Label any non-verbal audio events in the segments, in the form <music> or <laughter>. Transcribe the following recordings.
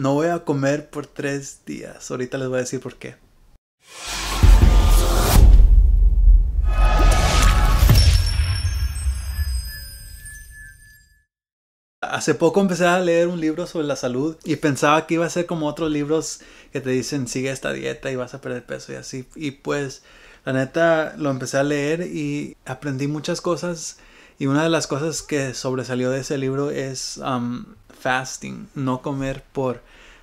No voy a comer por tres días. Ahorita les voy a decir por qué. Hace poco empecé a leer un libro sobre la salud y pensaba que iba a ser como otros libros que te dicen sigue esta dieta y vas a perder peso y así. Y pues la neta lo empecé a leer y aprendí muchas cosas y una de las cosas que sobresalió de ese libro es um, fasting, no comer por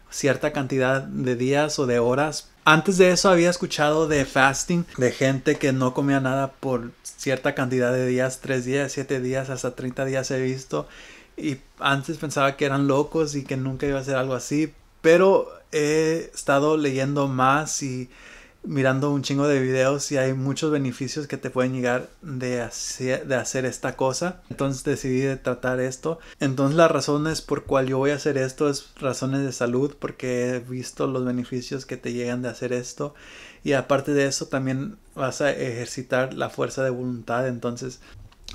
cierta cantidad de días o de horas. Antes de eso había escuchado de fasting, de gente que no comía nada por cierta cantidad de días, tres días, siete días, hasta 30 días he visto. Y antes pensaba que eran locos y que nunca iba a ser algo así. Pero he estado leyendo más y mirando un chingo de videos y hay muchos beneficios que te pueden llegar de hacer, de hacer esta cosa. Entonces decidí de tratar esto. Entonces las razones por cual yo voy a hacer esto es razones de salud porque he visto los beneficios que te llegan de hacer esto. Y aparte de eso también vas a ejercitar la fuerza de voluntad. Entonces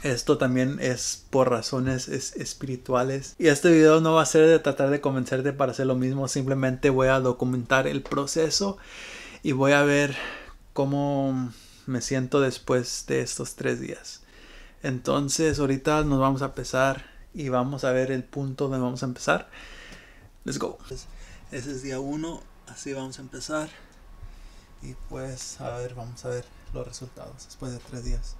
esto también es por razones espirituales. Y este video no va a ser de tratar de convencerte para hacer lo mismo. Simplemente voy a documentar el proceso y voy a ver cómo me siento después de estos tres días. Entonces ahorita nos vamos a pesar y vamos a ver el punto donde vamos a empezar. Let's go. Ese es día uno. así vamos a empezar. Y pues a ver, vamos a ver los resultados después de tres días.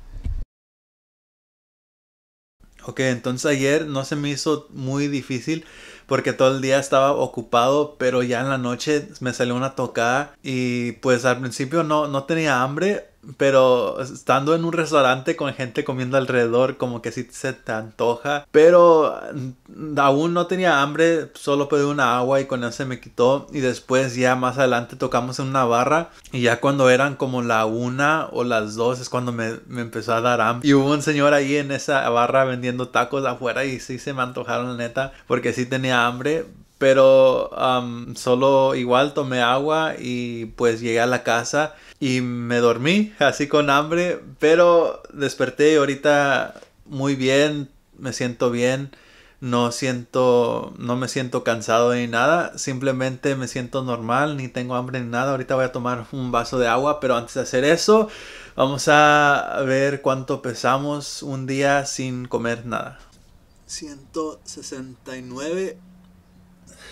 Ok, entonces ayer no se me hizo muy difícil porque todo el día estaba ocupado, pero ya en la noche me salió una tocada y pues al principio no, no tenía hambre, pero estando en un restaurante con gente comiendo alrededor, como que sí se te antoja. Pero mm, aún no tenía hambre, solo pedí una agua y con eso se me quitó. Y después ya más adelante tocamos en una barra. Y ya cuando eran como la una o las dos es cuando me, empezó a dar hambre. Y hubo un señor ahí en esa barra vendiendo tacos afuera y sí se me antojaron neta porque sí tenía hambre pero solo igual tomé agua y pues llegué a la casa y me dormí así con hambre, pero desperté ahorita muy bien, me siento bien, no siento, no me siento cansado ni nada, simplemente me siento normal, ni tengo hambre ni nada, ahorita voy a tomar un vaso de agua, pero antes de hacer eso, vamos a ver cuánto pesamos un día sin comer nada. 169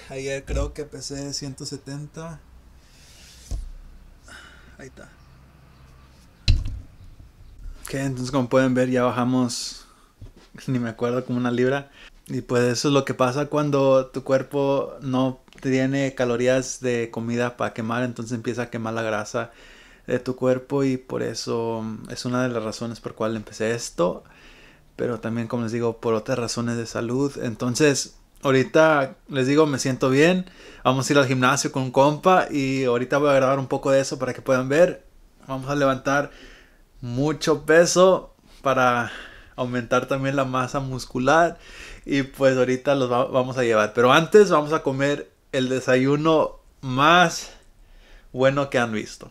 Ayer creo que pesé 170. Ahí está. Ok, entonces como pueden ver ya bajamos, <laughs> ni me acuerdo, como una libra. Y pues eso es lo que pasa cuando tu cuerpo no tiene calorías de comida para quemar, entonces empieza a quemar la grasa de tu cuerpo y por eso mm, es una de las razones por cual empecé esto, pero también como les digo por otras razones de salud. Entonces ahorita les digo, me siento bien. Vamos a ir al gimnasio con compa y ahorita voy a grabar un poco de eso para que puedan ver. Vamos a levantar mucho peso para aumentar también la masa muscular y pues ahorita los vamos a llevar. Pero antes vamos a comer el desayuno más bueno que han visto.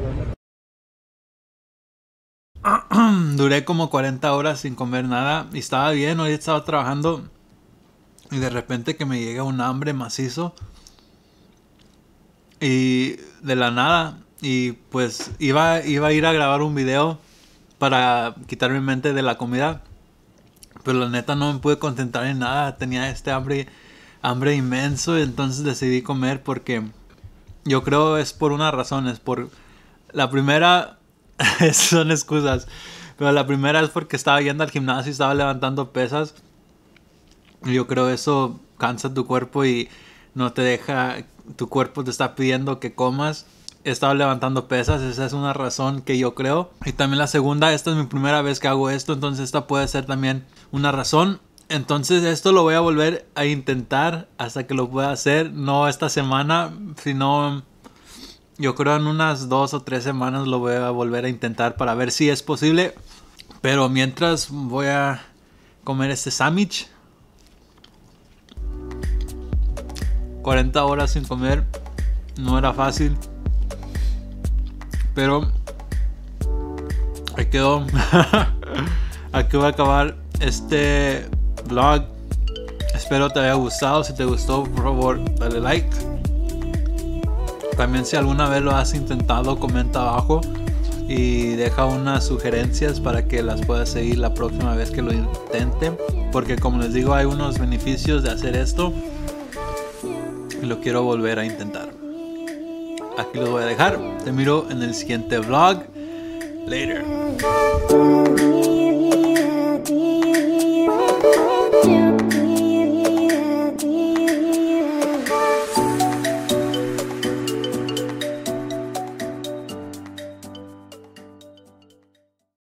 duré como 40 horas sin comer nada y estaba bien, hoy estaba trabajando y de repente que me llega un hambre macizo y de la nada y pues iba, iba a ir a grabar un video para quitar mi mente de la comida, pero la neta no me pude concentrar en nada, tenía este hambre, hambre inmenso y entonces decidí comer porque yo creo es por una razón, por la primera <laughs> son excusas. Pero la primera es porque estaba yendo al gimnasio y estaba levantando pesas. Yo creo eso cansa tu cuerpo y no te deja, tu cuerpo te está pidiendo que comas. Estaba levantando pesas, esa es una razón que yo creo. Y también la segunda, esta es mi primera vez que hago esto, entonces esta puede ser también una razón. Entonces esto lo voy a volver a intentar hasta que lo pueda hacer, no esta semana, sino yo creo en unas dos o tres semanas lo voy a volver a intentar para ver si es posible. Pero mientras voy a comer este sándwich. 40 horas sin comer no era fácil. Pero ahí quedó. <laughs> Aquí voy a acabar este vlog. Espero te haya gustado. Si te gustó, por favor, dale like. También si alguna vez lo has intentado, comenta abajo y deja unas sugerencias para que las puedas seguir la próxima vez que lo intenten. Porque como les digo, hay unos beneficios de hacer esto. Y lo quiero volver a intentar. Aquí los voy a dejar. Te miro en el siguiente vlog. Later.